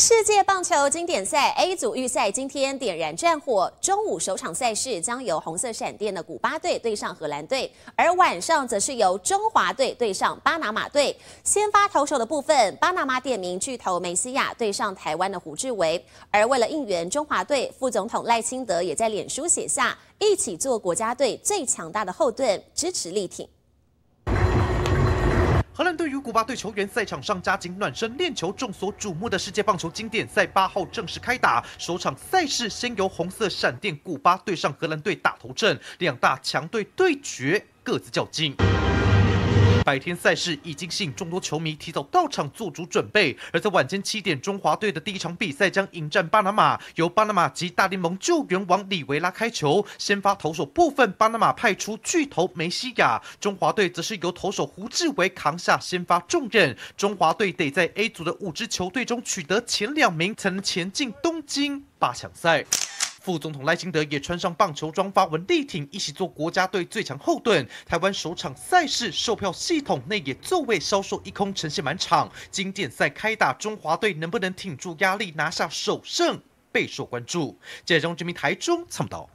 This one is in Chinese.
世界棒球经典赛 A 组预赛今天点燃战火，中午首场赛事将由红色闪电的古巴队对上荷兰队，而晚上则是由中华队对上巴拿马队。先发投手的部分，巴拿马点名巨头梅西亚对上台湾的胡志伟。而为了应援中华队，副总统赖清德也在脸书写下：“一起做国家队最强大的后盾，支持力挺。”荷兰队与古巴队球员赛场上加紧暖身练球，众所瞩目的世界棒球经典赛八号正式开打。首场赛事先由红色闪电古巴对上荷兰队打头阵，两大强队对决，各自较劲。白天赛事已经吸引众多球迷提早到场做足准备，而在晚间七点，中华队的第一场比赛将迎战巴拿马，由巴拿马及大联盟救援王里维拉开球，先发投手部分，巴拿马派出巨头梅西亚，中华队则是由投手胡志伟扛下先发重任。中华队得在 A 组的五支球队中取得前两名，才能前进东京八强赛。副总统赖清德也穿上棒球装发文力挺，一起做国家队最强后盾。台湾首场赛事售票系统内也座位销售一空，呈现满场。经典赛开打，中华队能不能挺住压力拿下首胜，备受关注。记者张志明，台中参不道。